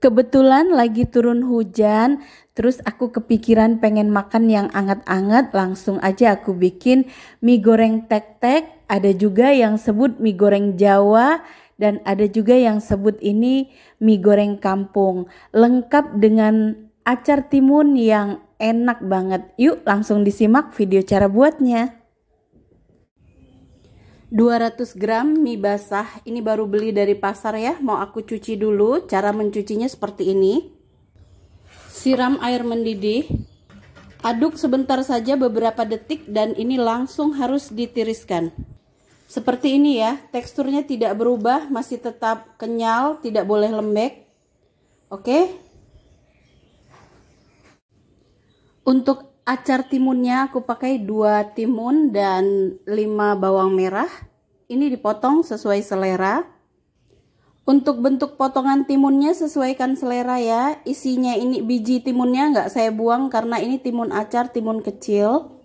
Kebetulan lagi turun hujan, terus aku kepikiran pengen makan yang anget-anget, langsung aja aku bikin mie goreng tek-tek, ada juga yang sebut mie goreng Jawa, dan ada juga yang sebut ini mie goreng kampung, lengkap dengan acar timun yang enak banget. Yuk langsung disimak video cara buatnya. 200 gram mie basah ini baru beli dari pasar ya mau aku cuci dulu cara mencucinya seperti ini siram air mendidih aduk sebentar saja beberapa detik dan ini langsung harus ditiriskan seperti ini ya teksturnya tidak berubah masih tetap kenyal tidak boleh lembek oke untuk acar timunnya aku pakai 2 timun dan 5 bawang merah. Ini dipotong sesuai selera. Untuk bentuk potongan timunnya sesuaikan selera ya. Isinya ini biji timunnya nggak saya buang karena ini timun acar, timun kecil.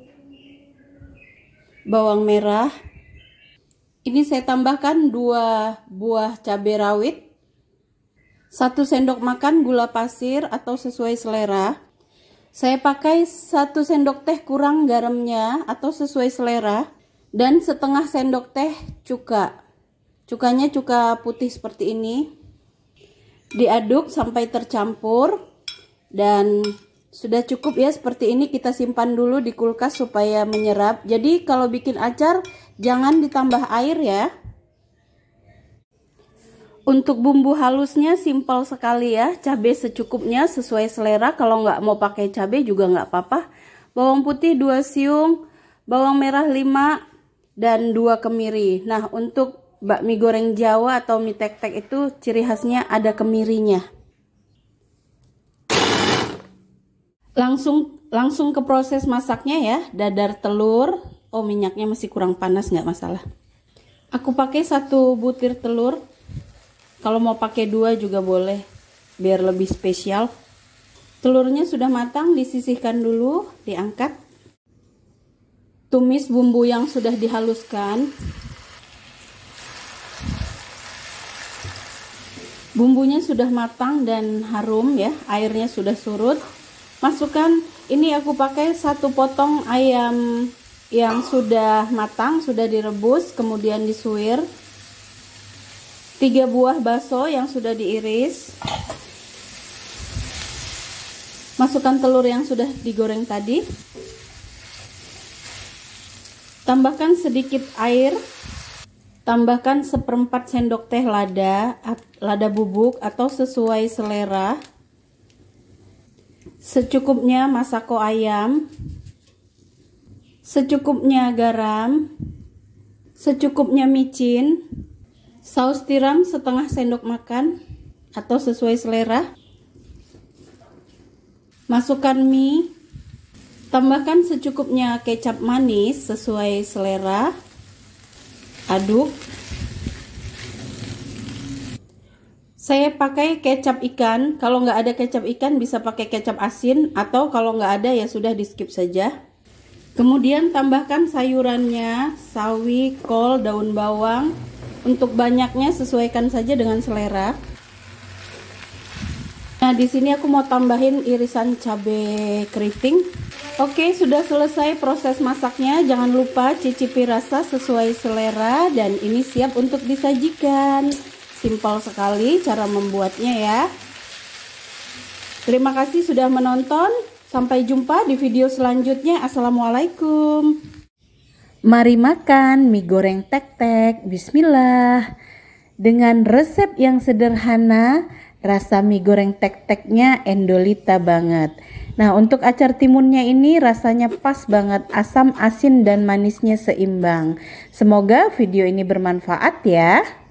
Bawang merah. Ini saya tambahkan 2 buah cabai rawit. 1 sendok makan gula pasir atau sesuai selera. Saya pakai satu sendok teh kurang garamnya atau sesuai selera dan setengah sendok teh cuka. Cukanya cuka putih seperti ini. Diaduk sampai tercampur dan sudah cukup ya seperti ini kita simpan dulu di kulkas supaya menyerap. Jadi kalau bikin acar jangan ditambah air ya. Untuk bumbu halusnya simple sekali ya, cabai secukupnya sesuai selera. Kalau nggak mau pakai cabai juga nggak apa-apa. Bawang putih 2 siung, bawang merah 5, dan 2 kemiri. Nah untuk bakmi goreng jawa atau mie tek-tek itu ciri khasnya ada kemirinya. Langsung langsung ke proses masaknya ya, dadar telur. Oh minyaknya masih kurang panas nggak masalah. Aku pakai satu butir telur kalau mau pakai dua juga boleh, biar lebih spesial. Telurnya sudah matang, disisihkan dulu, diangkat. Tumis bumbu yang sudah dihaluskan. Bumbunya sudah matang dan harum ya, airnya sudah surut. Masukkan, ini aku pakai satu potong ayam yang sudah matang, sudah direbus, kemudian disuir. 3 buah baso yang sudah diiris masukkan telur yang sudah digoreng tadi tambahkan sedikit air tambahkan seperempat sendok teh lada lada bubuk atau sesuai selera secukupnya masako ayam secukupnya garam secukupnya micin Saus tiram setengah sendok makan atau sesuai selera. Masukkan mie. Tambahkan secukupnya kecap manis sesuai selera. Aduk. Saya pakai kecap ikan. Kalau nggak ada kecap ikan bisa pakai kecap asin atau kalau nggak ada ya sudah di skip saja. Kemudian tambahkan sayurannya, sawi, kol, daun bawang, untuk banyaknya sesuaikan saja dengan selera. Nah, di sini aku mau tambahin irisan cabe keriting. Oke, sudah selesai proses masaknya. Jangan lupa cicipi rasa sesuai selera dan ini siap untuk disajikan. Simpel sekali cara membuatnya ya. Terima kasih sudah menonton. Sampai jumpa di video selanjutnya. Assalamualaikum. Mari makan mie goreng tek-tek, bismillah. Dengan resep yang sederhana, rasa mie goreng tek-teknya endolita banget. Nah, untuk acar timunnya ini rasanya pas banget, asam, asin, dan manisnya seimbang. Semoga video ini bermanfaat ya.